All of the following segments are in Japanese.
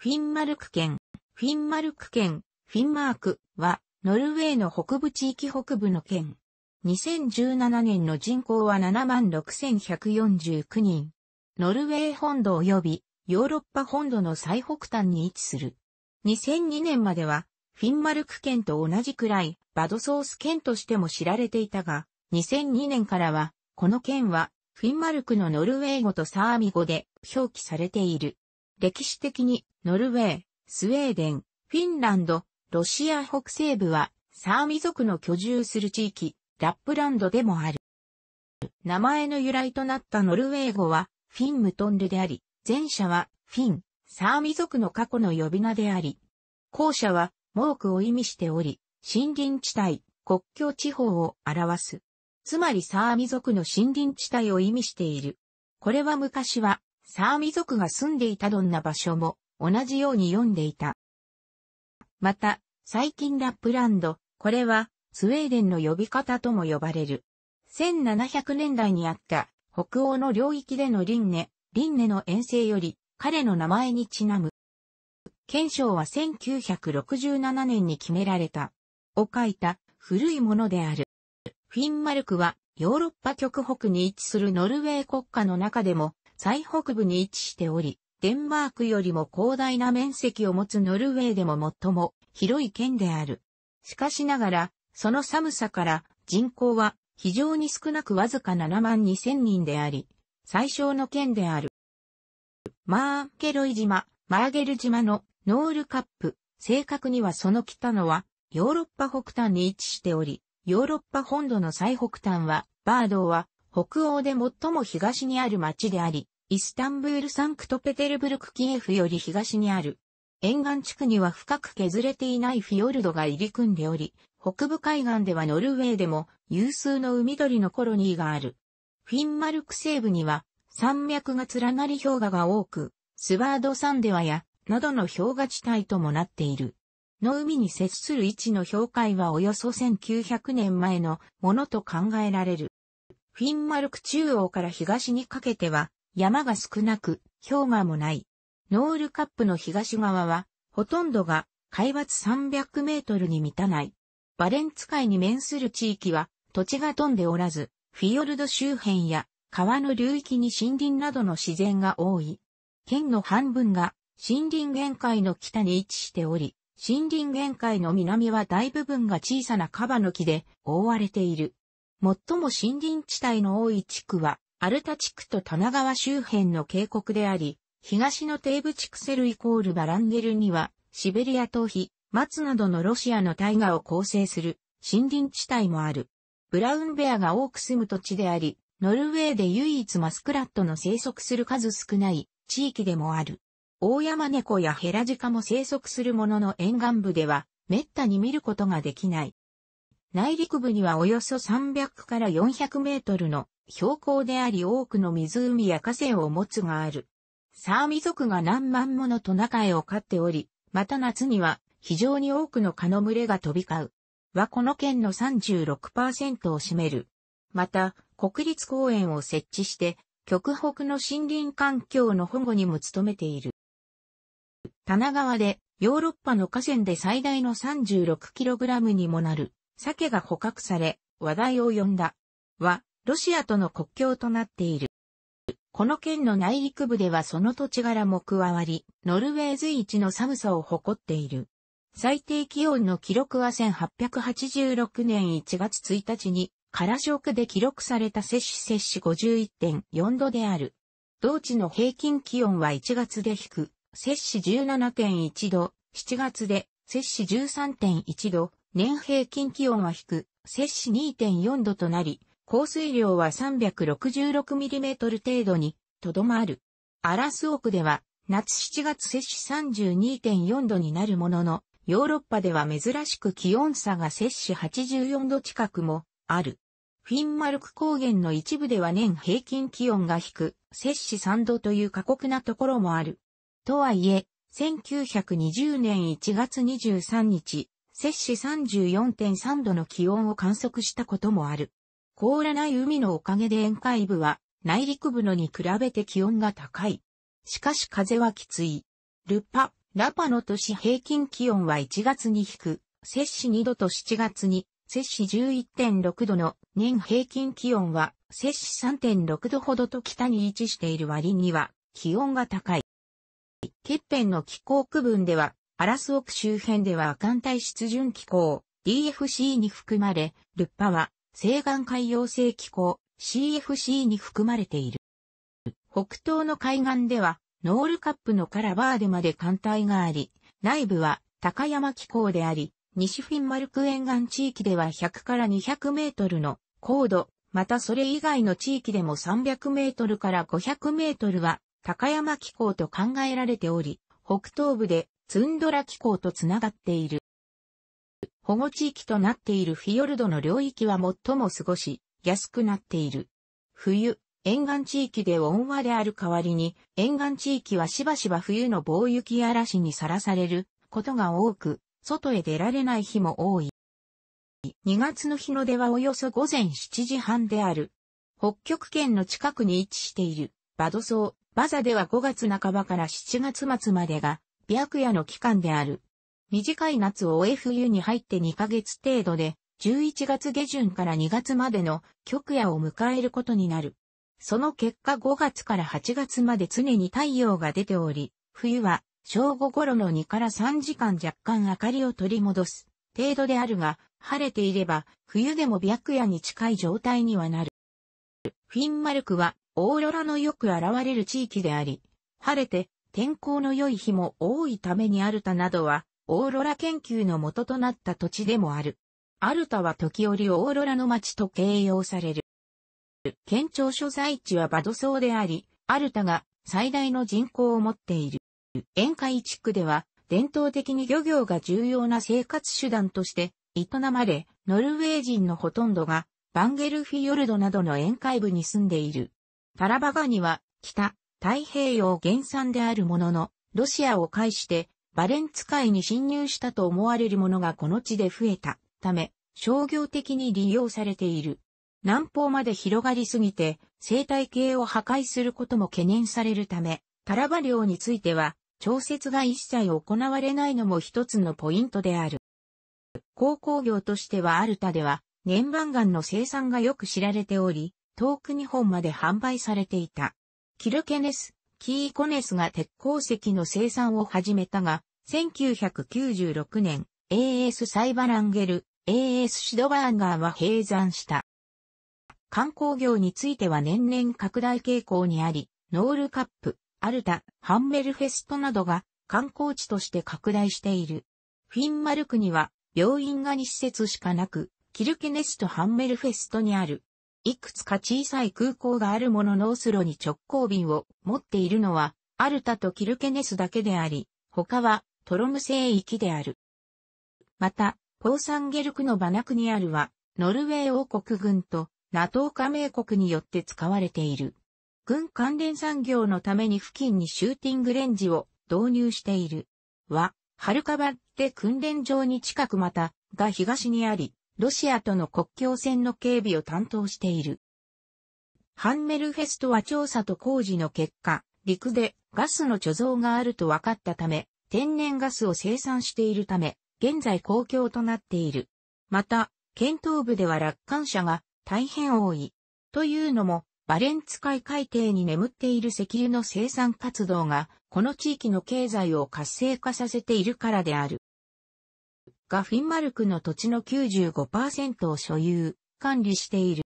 フィンマルク県、フィンマルク県、フィンマークは、ノルウェーの北部地域北部の県。2017年の人口は76,149人。ノルウェー本土及び、ヨーロッパ本土の最北端に位置する。2002年までは、フィンマルク県と同じくらい、バドソース県としても知られていたが、2002年からは、この県は、フィンマルクのノルウェー語とサーミ語で表記されている。歴史的にノルウェー、スウェーデン、フィンランド、ロシア北西部は、サーミ族の居住する地域、ラップランドでもある。名前の由来となったノルウェー語は、フィンムトンルであり、前者は、フィン、サーミ族の過去の呼び名であり、後者は、モークを意味しており、森林地帯、国境地方を表す。つまりサーミ族の森林地帯を意味している。これは昔は、サーミ族が住んでいたどんな場所も、同じように読んでいた。また、最近ラップランド、これはスウェーデンの呼び方とも呼ばれる。1700年代にあった北欧の領域でのリンネ、リンネの遠征より彼の名前にちなむ。憲章は1967年に決められた。を書いた古いものである。フィンマルクはヨーロッパ極北に位置するノルウェー国家の中でも最北部に位置しており、デンマークよりも広大な面積を持つノルウェーでも最も広い県である。しかしながら、その寒さから人口は非常に少なくわずか7万2千人であり、最小の県である。マーケロイ島、マーゲル島のノールカップ、正確にはその北のはヨーロッパ北端に位置しており、ヨーロッパ本土の最北端は、バードーは北欧で最も東にある町であり、イスタンブール・サンクトペテルブルク・キエフより東にある。沿岸地区には深く削れていないフィヨルドが入り組んでおり、北部海岸ではノルウェーでも有数の海鳥のコロニーがある。フィンマルク西部には山脈が連なり氷河が多く、スワードサンデワや、などの氷河地帯ともなっている。の海に接する位置の氷海はおよそ1900年前のものと考えられる。フィンマルク中央から東にかけては山が少なく、氷河もない。ノールカップの東側は、ほとんどが海抜300メートルに満たない。バレンツ海に面する地域は土地が飛んでおらず、フィヨルド周辺や川の流域に森林などの自然が多い。県の半分が森林限界の北に位置しており、森林限界の南は大部分が小さなカバの木で覆われている。最も森林地帯の多い地区はアルタ地区と棚川周辺の渓谷であり、東のテーブチクセルイコールバランゲルには、シベリア東皮、松などのロシアの大河を構成する森林地帯もある。ブラウンベアが多く住む土地であり、ノルウェーで唯一マスクラットの生息する数少ない地域でもある。大山猫やヘラジカも生息するものの沿岸部では、滅多に見ることができない。内陸部にはおよそ300から400メートルの標高であり多くの湖や河川を持つがある。サーミ族が何万ものトナカを飼っており、また夏には非常に多くの蚊の群れが飛び交う。はこの県の36%を占める。また、国立公園を設置して、極北の森林環境の保護にも努めている。棚川で、ヨーロッパの河川で最大の 36kg にもなる、鮭が捕獲され、話題を呼んだ。は、ロシアとの国境となっている。この県の内陸部ではその土地柄も加わり、ノルウェー随一の寒さを誇っている。最低気温の記録は1886年1月1日に、カラショクで記録された摂氏摂氏51.4度である。同地の平均気温は1月で低く、摂氏17.1度、7月で摂氏13.1度、年平均気温は低く、摂氏2.4度となり、降水量は3 6 6トル程度にとどまる。アラスオクでは夏7月摂氏32.4度になるものの、ヨーロッパでは珍しく気温差が摂氏84度近くもある。フィンマルク高原の一部では年平均気温が低、く、摂氏3度という過酷なところもある。とはいえ、1920年1月23日、摂氏34.3度の気温を観測したこともある。凍らない海のおかげで沿海部は内陸部のに比べて気温が高い。しかし風はきつい。ルパ、ラパの都市平均気温は1月に低く、摂氏2度と7月に、摂氏11.6度の年平均気温は、摂氏3.6度ほどと北に位置している割には、気温が高い。欠片の気候区分では、アラスオク周辺では寒帯湿潤気候、DFC に含まれ、ルッパは西岸海洋性気候 CFC に含まれている。北東の海岸では、ノールカップのカラバーデまで艦隊があり、内部は高山気候であり、西フィンマルク沿岸地域では100から200メートルの高度、またそれ以外の地域でも300メートルから500メートルは高山気候と考えられており、北東部でツンドラ気候とつながっている。保護地域となっているフィヨルドの領域は最も過ごし、安くなっている。冬、沿岸地域で温和である代わりに、沿岸地域はしばしば冬の暴雪嵐にさらされることが多く、外へ出られない日も多い。2月の日の出はおよそ午前7時半である。北極圏の近くに位置しているバドソバザでは5月半ばから7月末までが白夜の期間である。短い夏を終え冬に入って2ヶ月程度で、11月下旬から2月までの極夜を迎えることになる。その結果5月から8月まで常に太陽が出ており、冬は正午頃の2から3時間若干明かりを取り戻す程度であるが、晴れていれば冬でも白夜に近い状態にはなる。フィンマルクはオーロラのよく現れる地域であり、晴れて天候の良い日も多いためにあるたなどはオーロラ研究の元となった土地でもある。アルタは時折オーロラの街と形容される。県庁所在地はバドソウであり、アルタが最大の人口を持っている。沿海地区では伝統的に漁業が重要な生活手段として営まれ、ノルウェー人のほとんどがバンゲルフィヨルドなどの沿海部に住んでいる。タラバガニは北太平洋原産であるものの、ロシアを介してバレンツ海に侵入したと思われるものがこの地で増えたため、商業的に利用されている。南方まで広がりすぎて生態系を破壊することも懸念されるため、タラバ漁については調節が一切行われないのも一つのポイントである。鉱工業としてはアルタでは年番岩の生産がよく知られており、遠く日本まで販売されていた。キルケネス、キーコネスが鉄鉱石の生産を始めたが、1996年、AS サイバランゲル、AS シドバーガーは閉山した。観光業については年々拡大傾向にあり、ノールカップ、アルタ、ハンメルフェストなどが観光地として拡大している。フィンマルクには病院が2施設しかなく、キルケネスとハンメルフェストにある。いくつか小さい空港があるもののオスロに直行便を持っているのは、アルタとキルケネスだけであり、他はトロム聖域である。また、ポーサンゲルクのバナクニアルは、ノルウェー王国軍と NATO 加盟国によって使われている。軍関連産業のために付近にシューティングレンジを導入している。は、ハルカバって訓練場に近くまた、が東にあり、ロシアとの国境線の警備を担当している。ハンメルフェストは調査と工事の結果、陸でガスの貯蔵があると分かったため、天然ガスを生産しているため、現在公共となっている。また、県東部では楽観者が大変多い。というのも、バレンツ海海底に眠っている石油の生産活動が、この地域の経済を活性化させているからである。がフィンマルクの土地の95%を所有、管理している。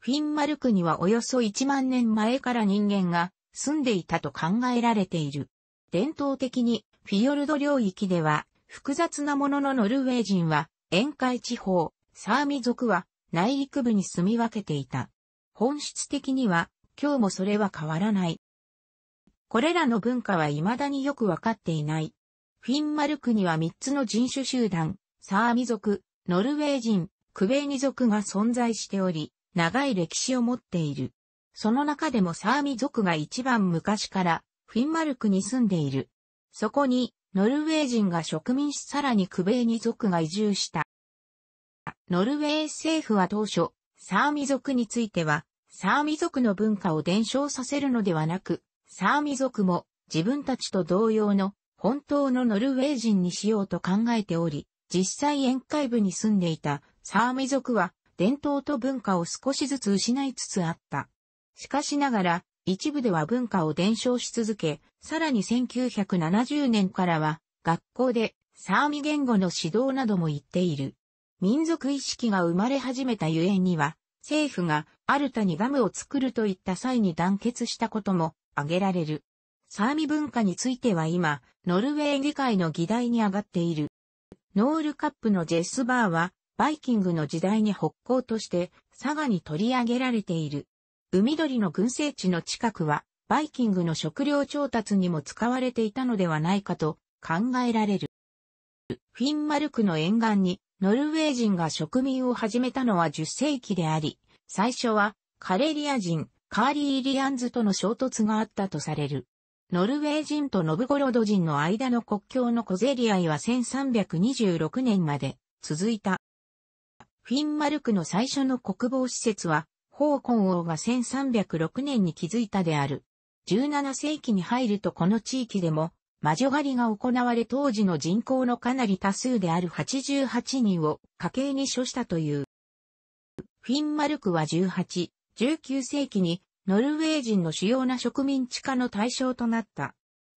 フィンマルクにはおよそ1万年前から人間が住んでいたと考えられている。伝統的にフィヨルド領域では、複雑なもののノルウェー人は、沿海地方、サーミ族は、内陸部に住み分けていた。本質的には、今日もそれは変わらない。これらの文化は未だによくわかっていない。フィンマルクには3つの人種集団、サーミ族、ノルウェー人、クベーニ族が存在しており、長い歴史を持っている。その中でもサーミ族が一番昔からフィンマルクに住んでいる。そこに、ノルウェー人が植民しさらにクベーニ族が移住した。ノルウェー政府は当初、サーミ族については、サーミ族の文化を伝承させるのではなく、サーミ族も自分たちと同様の本当のノルウェー人にしようと考えており、実際宴会部に住んでいたサーミ族は伝統と文化を少しずつ失いつつあった。しかしながら、一部では文化を伝承し続け、さらに1970年からは、学校でサーミ言語の指導なども言っている。民族意識が生まれ始めたゆえんには、政府がルたにダムを作るといった際に団結したことも挙げられる。サーミ文化については今、ノルウェー議会の議題に上がっている。ノールカップのジェスバーは、バイキングの時代に北港として、佐賀に取り上げられている。海鳥の群生地の近くは、バイキングの食料調達にも使われていたのではないかと考えられる。フィンマルクの沿岸にノルウェー人が植民を始めたのは10世紀であり、最初はカレリア人、カーリーリアンズとの衝突があったとされる。ノルウェー人とノブゴロド人の間の国境の小競り合いは1326年まで続いた。フィンマルクの最初の国防施設は香港王が1306年に築いたである。17世紀に入るとこの地域でも、魔女狩りが行われ当時の人口のかなり多数である88人を家計に処したという。フィンマルクは18、19世紀にノルウェー人の主要な植民地化の対象となった。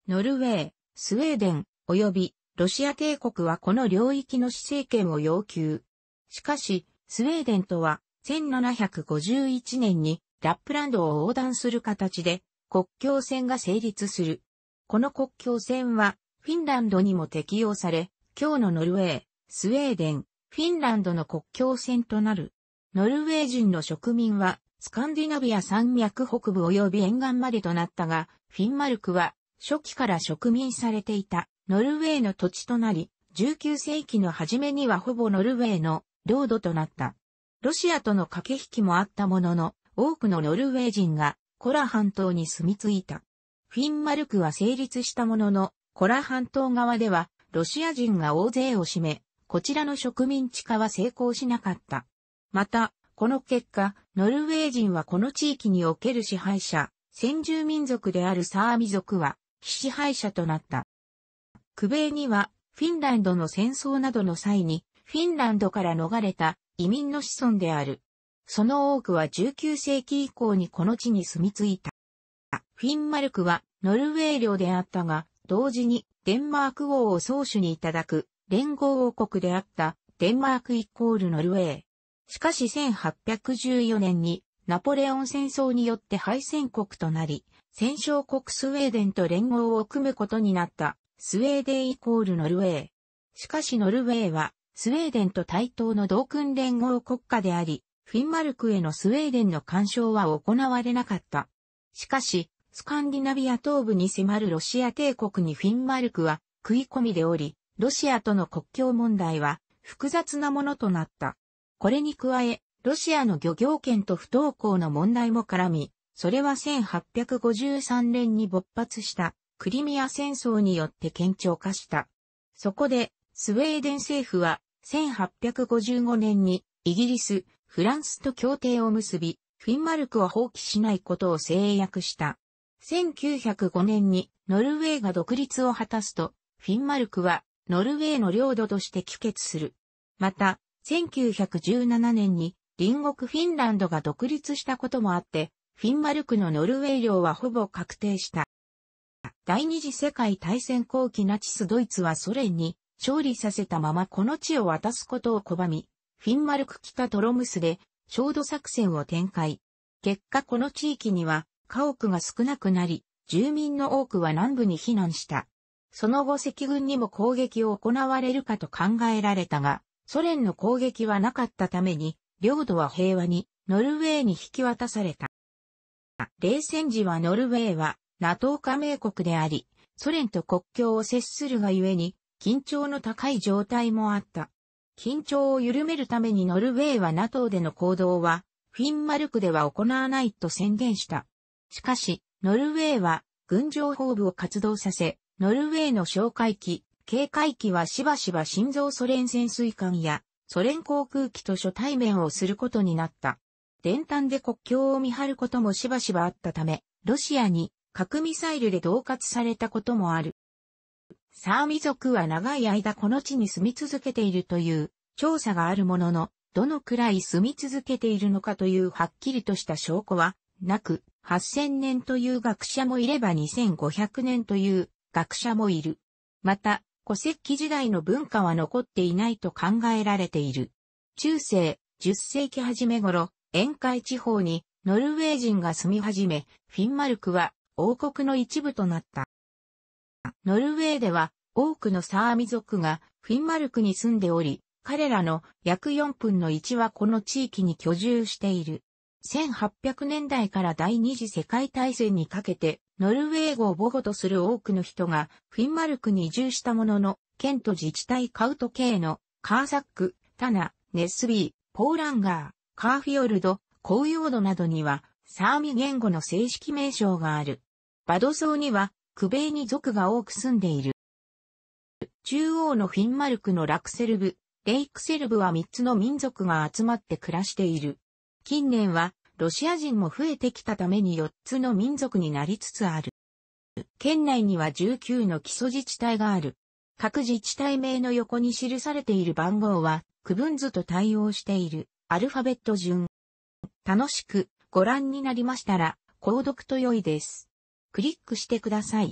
ノルウェー、スウェーデン、及びロシア帝国はこの領域の施政権を要求。しかし、スウェーデンとは1751年にラップランドを横断する形で国境線が成立する。この国境線はフィンランドにも適用され、今日のノルウェー、スウェーデン、フィンランドの国境線となる。ノルウェー人の植民はスカンディナビア山脈北部及び沿岸までとなったが、フィンマルクは初期から植民されていたノルウェーの土地となり、19世紀の初めにはほぼノルウェーの領土となった。ロシアとの駆け引きもあったものの、多くのノルウェー人がコラ半島に住み着いた。フィンマルクは成立したものの、コラ半島側ではロシア人が大勢を占め、こちらの植民地化は成功しなかった。また、この結果、ノルウェー人はこの地域における支配者、先住民族であるサーミ族は、非支配者となった。クベには、フィンランドの戦争などの際に、フィンランドから逃れた移民の子孫である。その多くは19世紀以降にこの地に住み着いた。フィンマルクはノルウェー領であったが、同時にデンマーク王を宗主にいただく連合王国であったデンマークイコールノルウェー。しかし1814年にナポレオン戦争によって敗戦国となり、戦勝国スウェーデンと連合を組むことになったスウェーデンイコールノルウェー。しかしノルウェーはスウェーデンと対等の同訓連合国家であり、フィンマルクへのスウェーデンの干渉は行われなかった。しかし、スカンディナビア東部に迫るロシア帝国にフィンマルクは食い込みでおり、ロシアとの国境問題は複雑なものとなった。これに加え、ロシアの漁業権と不登校の問題も絡み、それは1853年に勃発したクリミア戦争によって顕著化した。そこで、スウェーデン政府は1855年にイギリス、フランスと協定を結び、フィンマルクを放棄しないことを制約した。1905年にノルウェーが独立を果たすと、フィンマルクはノルウェーの領土として帰結する。また、1917年に隣国フィンランドが独立したこともあって、フィンマルクのノルウェー領はほぼ確定した。第二次世界大戦後期ナチスドイツはソ連に勝利させたままこの地を渡すことを拒み、フィンマルク北トロムスで、焦土作戦を展開。結果この地域には、家屋が少なくなり、住民の多くは南部に避難した。その後赤軍にも攻撃を行われるかと考えられたが、ソ連の攻撃はなかったために、領土は平和に、ノルウェーに引き渡された。冷戦時はノルウェーは、NATO 加盟国であり、ソ連と国境を接するがゆえに、緊張の高い状態もあった。緊張を緩めるためにノルウェーは NATO での行動は、フィンマルクでは行わないと宣言した。しかし、ノルウェーは軍情報部を活動させ、ノルウェーの哨戒機、警戒機はしばしば心臓ソ連潜水艦やソ連航空機と初対面をすることになった。伝端で国境を見張ることもしばしばあったため、ロシアに核ミサイルで恫喝されたこともある。サーミ族は長い間この地に住み続けているという調査があるものの、どのくらい住み続けているのかというはっきりとした証拠はなく、8000年という学者もいれば2500年という学者もいる。また、古石器時代の文化は残っていないと考えられている。中世、10世紀初め頃、沿海地方にノルウェー人が住み始め、フィンマルクは王国の一部となった。ノルウェーでは多くのサーミ族がフィンマルクに住んでおり、彼らの約4分の1はこの地域に居住している。1800年代から第二次世界大戦にかけて、ノルウェー語を母語とする多くの人がフィンマルクに移住したものの、県と自治体カウト系のカーサック、タナ、ネスビー、ポーランガー、カーフィヨルド、コウヨードなどには、サーミ言語の正式名称がある。バドソーには、クベに族が多く住んでいる。中央のフィンマルクのラクセルブ、レイクセルブは3つの民族が集まって暮らしている。近年は、ロシア人も増えてきたために4つの民族になりつつある。県内には19の基礎自治体がある。各自治体名の横に記されている番号は、区分図と対応している、アルファベット順。楽しくご覧になりましたら、購読と良いです。クリックしてください。